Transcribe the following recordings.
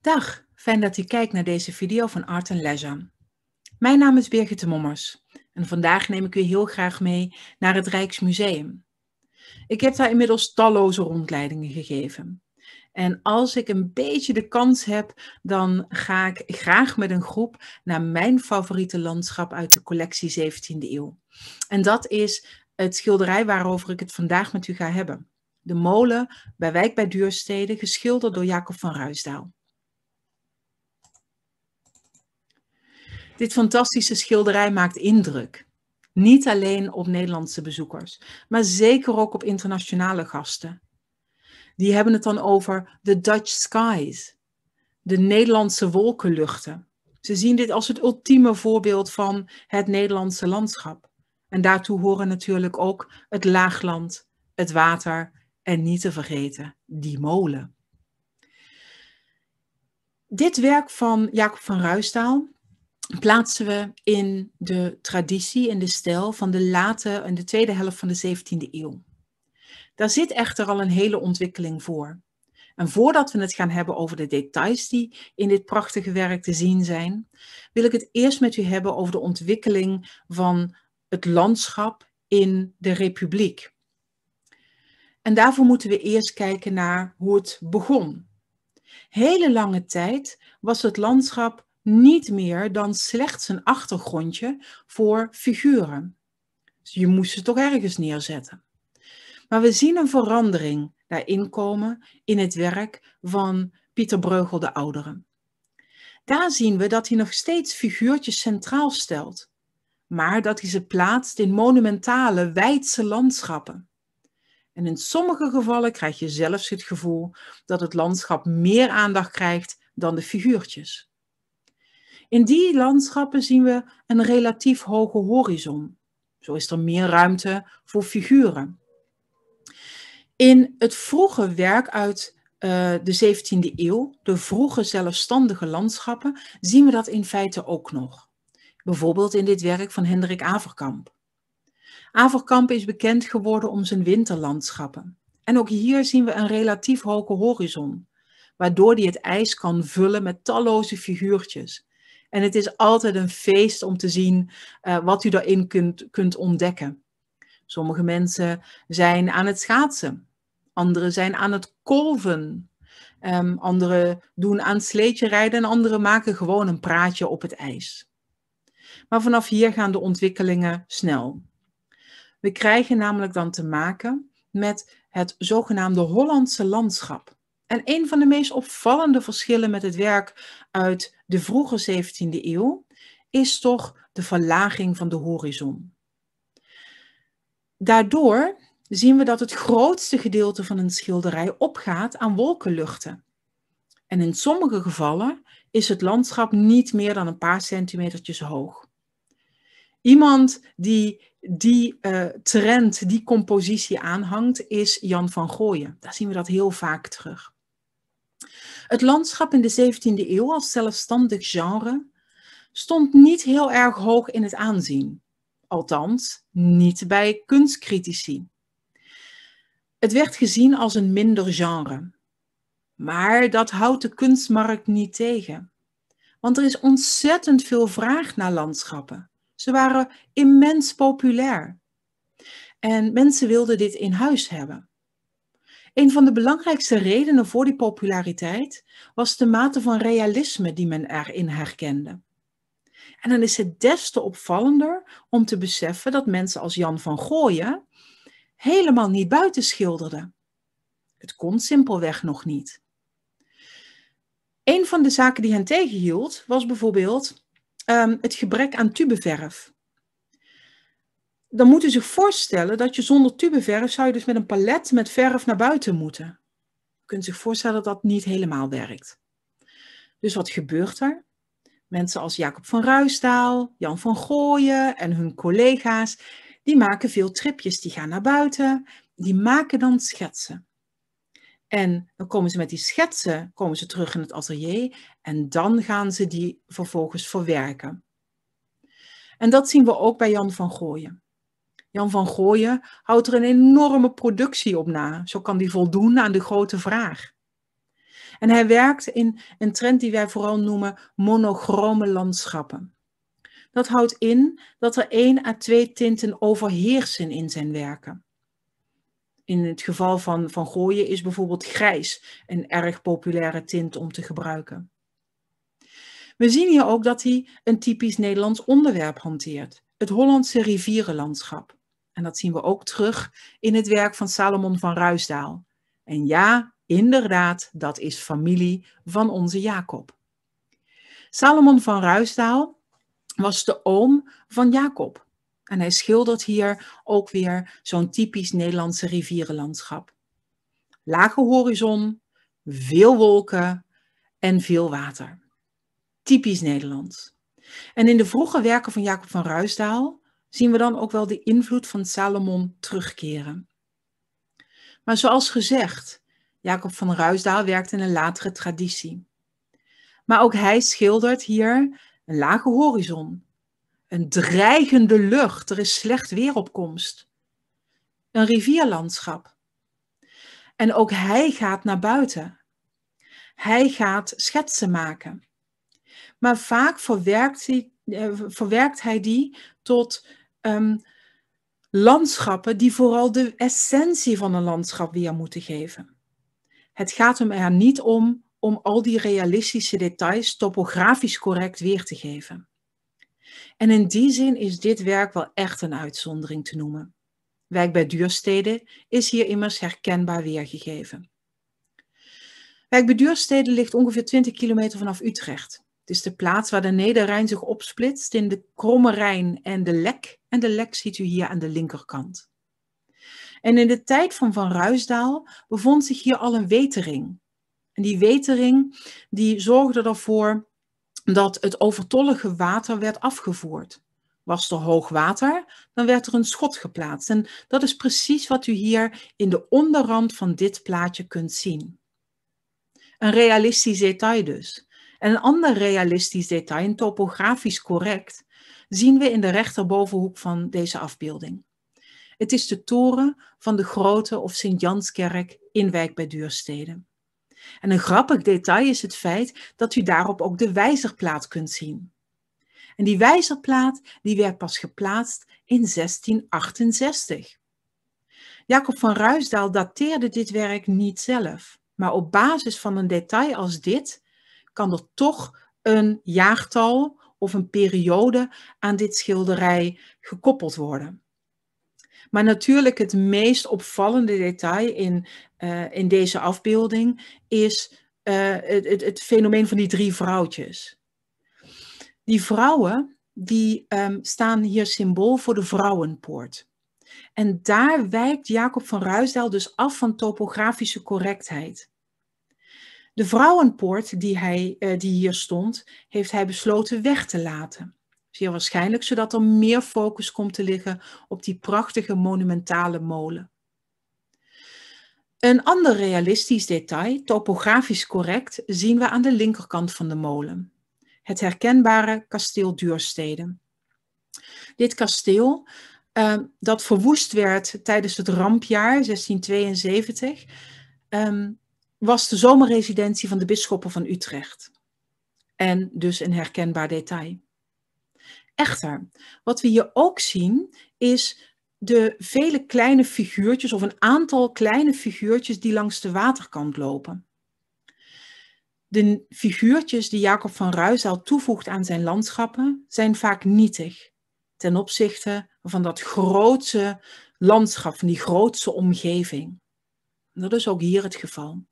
Dag, fijn dat u kijkt naar deze video van Art Leisure. Mijn naam is Birgit Mommers en vandaag neem ik u heel graag mee naar het Rijksmuseum. Ik heb daar inmiddels talloze rondleidingen gegeven. En als ik een beetje de kans heb, dan ga ik graag met een groep naar mijn favoriete landschap uit de collectie 17e eeuw. En dat is het schilderij waarover ik het vandaag met u ga hebben. De molen bij Wijk bij Duurstede, geschilderd door Jacob van Ruisdaal. Dit fantastische schilderij maakt indruk. Niet alleen op Nederlandse bezoekers, maar zeker ook op internationale gasten. Die hebben het dan over de Dutch skies, de Nederlandse wolkenluchten. Ze zien dit als het ultieme voorbeeld van het Nederlandse landschap. En daartoe horen natuurlijk ook het laagland, het water en niet te vergeten die molen. Dit werk van Jacob van Ruistaal plaatsen we in de traditie en de stijl van de late en de tweede helft van de 17e eeuw. Daar zit echter al een hele ontwikkeling voor. En voordat we het gaan hebben over de details die in dit prachtige werk te zien zijn, wil ik het eerst met u hebben over de ontwikkeling van het landschap in de republiek. En daarvoor moeten we eerst kijken naar hoe het begon. Hele lange tijd was het landschap niet meer dan slechts een achtergrondje voor figuren. Dus je moest ze toch ergens neerzetten. Maar we zien een verandering daarin komen in het werk van Pieter Breugel de Ouderen. Daar zien we dat hij nog steeds figuurtjes centraal stelt, maar dat hij ze plaatst in monumentale, wijdse landschappen. En in sommige gevallen krijg je zelfs het gevoel dat het landschap meer aandacht krijgt dan de figuurtjes. In die landschappen zien we een relatief hoge horizon. Zo is er meer ruimte voor figuren. In het vroege werk uit eh, de 17e eeuw, de vroege zelfstandige landschappen, zien we dat in feite ook nog. Bijvoorbeeld in dit werk van Hendrik Averkamp. Averkamp is bekend geworden om zijn winterlandschappen. En ook hier zien we een relatief hoge horizon, waardoor hij het ijs kan vullen met talloze figuurtjes en het is altijd een feest om te zien eh, wat u daarin kunt, kunt ontdekken. Sommige mensen zijn aan het schaatsen. Anderen zijn aan het kolven. Um, anderen doen aan sleetje rijden en anderen maken gewoon een praatje op het ijs. Maar vanaf hier gaan de ontwikkelingen snel. We krijgen namelijk dan te maken met het zogenaamde Hollandse landschap. En een van de meest opvallende verschillen met het werk uit de vroege 17e eeuw is toch de verlaging van de horizon. Daardoor zien we dat het grootste gedeelte van een schilderij opgaat aan wolkenluchten. En in sommige gevallen is het landschap niet meer dan een paar centimetertjes hoog. Iemand die die eh, trend, die compositie aanhangt, is Jan van Gooyen. Daar zien we dat heel vaak terug. Het landschap in de 17e eeuw als zelfstandig genre stond niet heel erg hoog in het aanzien. Althans, niet bij kunstcritici. Het werd gezien als een minder genre. Maar dat houdt de kunstmarkt niet tegen. Want er is ontzettend veel vraag naar landschappen. Ze waren immens populair. En mensen wilden dit in huis hebben. Een van de belangrijkste redenen voor die populariteit was de mate van realisme die men erin herkende. En dan is het des te opvallender om te beseffen dat mensen als Jan van Gooien helemaal niet buiten schilderden. Het kon simpelweg nog niet. Een van de zaken die hen tegenhield was bijvoorbeeld ehm, het gebrek aan tubeverf dan moet u zich voorstellen dat je zonder tubeverf zou je dus met een palet met verf naar buiten moeten. U kunt zich voorstellen dat dat niet helemaal werkt. Dus wat gebeurt er? Mensen als Jacob van Ruistaal, Jan van Gooien en hun collega's, die maken veel tripjes, die gaan naar buiten, die maken dan schetsen. En dan komen ze met die schetsen, komen ze terug in het atelier en dan gaan ze die vervolgens verwerken. En dat zien we ook bij Jan van Gooien. Jan van Gooien houdt er een enorme productie op na. Zo kan die voldoen aan de grote vraag. En hij werkt in een trend die wij vooral noemen monochrome landschappen. Dat houdt in dat er één à twee tinten overheersen in zijn werken. In het geval van Van Gooien is bijvoorbeeld grijs een erg populaire tint om te gebruiken. We zien hier ook dat hij een typisch Nederlands onderwerp hanteert, het Hollandse rivierenlandschap. En dat zien we ook terug in het werk van Salomon van Ruisdaal. En ja, inderdaad, dat is familie van onze Jacob. Salomon van Ruisdaal was de oom van Jacob. En hij schildert hier ook weer zo'n typisch Nederlandse rivierenlandschap. Lage horizon, veel wolken en veel water. Typisch Nederlands. En in de vroege werken van Jacob van Ruisdaal zien we dan ook wel de invloed van Salomon terugkeren. Maar zoals gezegd, Jacob van Ruisdaal werkt in een latere traditie. Maar ook hij schildert hier een lage horizon, een dreigende lucht, er is slecht weer opkomst, een rivierlandschap. En ook hij gaat naar buiten. Hij gaat schetsen maken. Maar vaak verwerkt hij eh, verwerkt hij die tot ehm, landschappen die vooral de essentie van een landschap weer moeten geven. Het gaat hem er niet om om al die realistische details topografisch correct weer te geven. En in die zin is dit werk wel echt een uitzondering te noemen. Werk bij Duurstede is hier immers herkenbaar weergegeven. Werk bij Duurstede ligt ongeveer 20 kilometer vanaf Utrecht. Het is de plaats waar de Nederrijn zich opsplitst in de Kromme Rijn en de Lek. En de Lek ziet u hier aan de linkerkant. En in de tijd van Van Ruisdaal bevond zich hier al een wetering. En die wetering die zorgde ervoor dat het overtollige water werd afgevoerd. Was er hoog water, dan werd er een schot geplaatst. En dat is precies wat u hier in de onderrand van dit plaatje kunt zien. Een realistisch detail dus een ander realistisch detail, topografisch correct, zien we in de rechterbovenhoek van deze afbeelding. Het is de toren van de Grote of Sint-Janskerk in Wijk bij Duurstede. En een grappig detail is het feit dat u daarop ook de wijzerplaat kunt zien. En die wijzerplaat die werd pas geplaatst in 1668. Jacob van Ruisdaal dateerde dit werk niet zelf, maar op basis van een detail als dit kan er toch een jaartal of een periode aan dit schilderij gekoppeld worden. Maar natuurlijk het meest opvallende detail in, eh, in deze afbeelding is eh, het, het, fenomeen van die drie vrouwtjes. Die vrouwen die ehm, staan hier symbool voor de vrouwenpoort. En daar wijkt Jacob van Ruisdaal dus af van topografische correctheid. De vrouwenpoort die, hij, eh, die hier stond, heeft hij besloten weg te laten. Zeer waarschijnlijk zodat er meer focus komt te liggen op die prachtige monumentale molen. Een ander realistisch detail, topografisch correct, zien we aan de linkerkant van de molen. Het herkenbare kasteel Duurstede. Dit kasteel, ehm, dat verwoest werd tijdens het rampjaar 1672, um, was de zomerresidentie van de bisschoppen van Utrecht. En dus een herkenbaar detail. Echter, wat we hier ook zien is de vele kleine figuurtjes of een aantal kleine figuurtjes die langs de waterkant lopen. De figuurtjes die Jacob van Ruizaal toevoegt aan zijn landschappen zijn vaak nietig ten opzichte van dat grote landschap, van die grootse omgeving. Dat is ook hier het geval.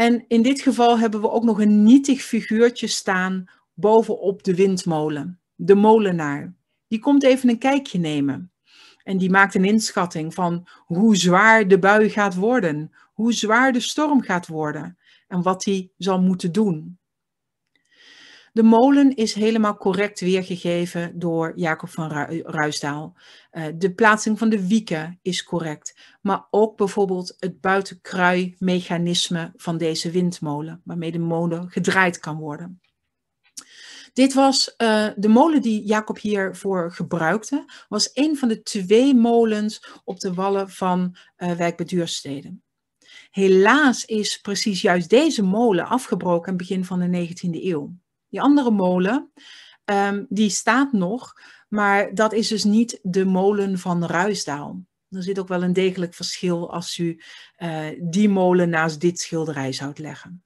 En in dit geval hebben we ook nog een nietig figuurtje staan bovenop de windmolen, de molenaar. Die komt even een kijkje nemen. En die maakt een inschatting van hoe zwaar de bui gaat worden, hoe zwaar de storm gaat worden en wat hij zal moeten doen. De molen is helemaal correct weergegeven door Jacob van Ruisdaal. Eh, de plaatsing van de wieken is correct. Maar ook bijvoorbeeld het buitenkruimechanisme van deze windmolen, waarmee de molen gedraaid kan worden. Dit was eh, de molen die Jacob hiervoor gebruikte, was een van de twee molens op de wallen van uh, Wijk bij Duurstede. Helaas is precies juist deze molen afgebroken aan het begin van de 19e eeuw die andere molen, ehm, die staat nog, maar dat is dus niet de molen van Ruisdaal. Er zit ook wel een degelijk verschil als u eh, die molen naast dit schilderij zou leggen.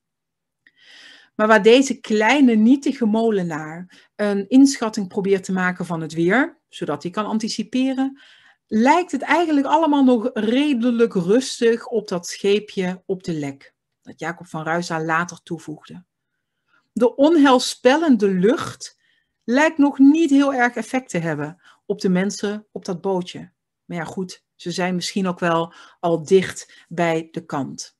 Maar waar deze kleine nietige molenaar een inschatting probeert te maken van het weer, zodat hij kan anticiperen, lijkt het eigenlijk allemaal nog redelijk rustig op dat scheepje op de lek, dat Jacob van Ruisdaal later toevoegde de onheilspellende lucht lijkt nog niet heel erg effect te hebben op de mensen op dat bootje. Maar ja, goed, ze zijn misschien ook wel al dicht bij de kant.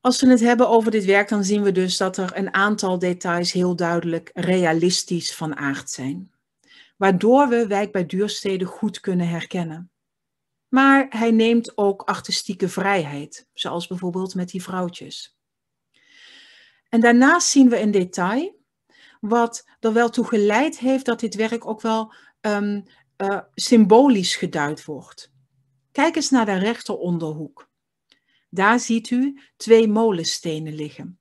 Als we het hebben over dit werk, dan zien we dus dat er een aantal details heel duidelijk realistisch van aard zijn. Waardoor we wijk bij duursteden goed kunnen herkennen. Maar hij neemt ook artistieke vrijheid, zoals bijvoorbeeld met die vrouwtjes. En daarnaast zien we in detail wat er wel toe geleid heeft dat dit werk ook wel ehm, eh, symbolisch geduid wordt. Kijk eens naar de rechteronderhoek. Daar ziet u twee molenstenen liggen.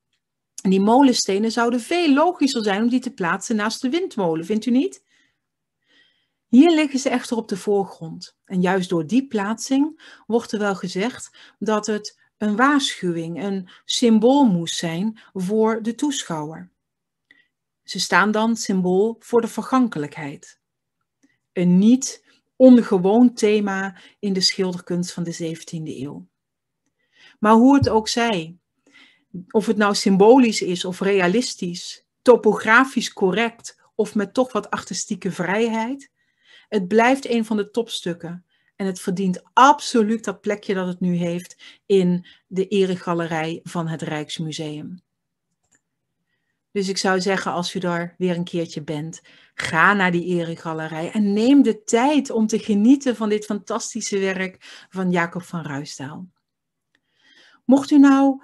die molenstenen zouden veel logischer zijn om die te plaatsen naast de windmolen, vindt u niet? Hier liggen ze echter op de voorgrond. En juist door die plaatsing wordt er wel gezegd dat het een waarschuwing, een symbool moest zijn voor de toeschouwer. Ze staan dan symbool voor de vergankelijkheid. Een niet ongewoon thema in de schilderkunst van de 17e eeuw. Maar hoe het ook zij, of het nou symbolisch is of realistisch, topografisch correct of met toch wat artistieke vrijheid, het blijft een van de topstukken en het verdient absoluut dat plekje dat het nu heeft in de eregalerij van het Rijksmuseum. Dus ik zou zeggen, als u daar weer een keertje bent, ga naar die eregalerij en neem de tijd om te genieten van dit fantastische werk van Jacob van Ruistaal. Mocht u nou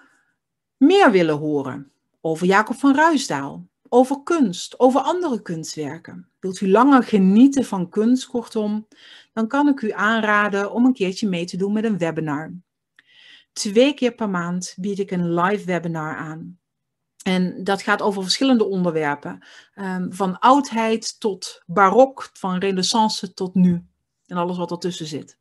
meer willen horen over Jacob van Ruisdaal, over kunst, over andere kunstwerken, wilt u langer genieten van kunst, kortom, dan kan ik u aanraden om een keertje mee te doen met een webinar. Twee keer per maand bied ik een live webinar aan. En dat gaat over verschillende onderwerpen. Ehm, van oudheid tot barok, van renaissance tot nu. En alles wat ertussen zit.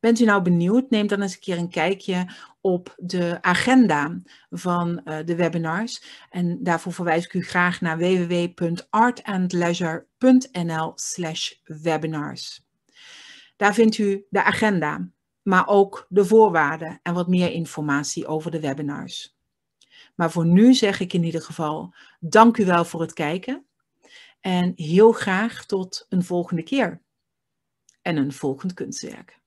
Bent u nou benieuwd? Neem dan eens een keer een kijkje op de agenda van eh, de webinars. En daarvoor verwijs ik u graag naar www.artandleisure.nl/webinars. Daar vindt u de agenda, maar ook de voorwaarden en wat meer informatie over de webinars. Maar voor nu zeg ik in ieder geval dank u wel voor het kijken en heel graag tot een volgende keer en een volgend kunstwerk.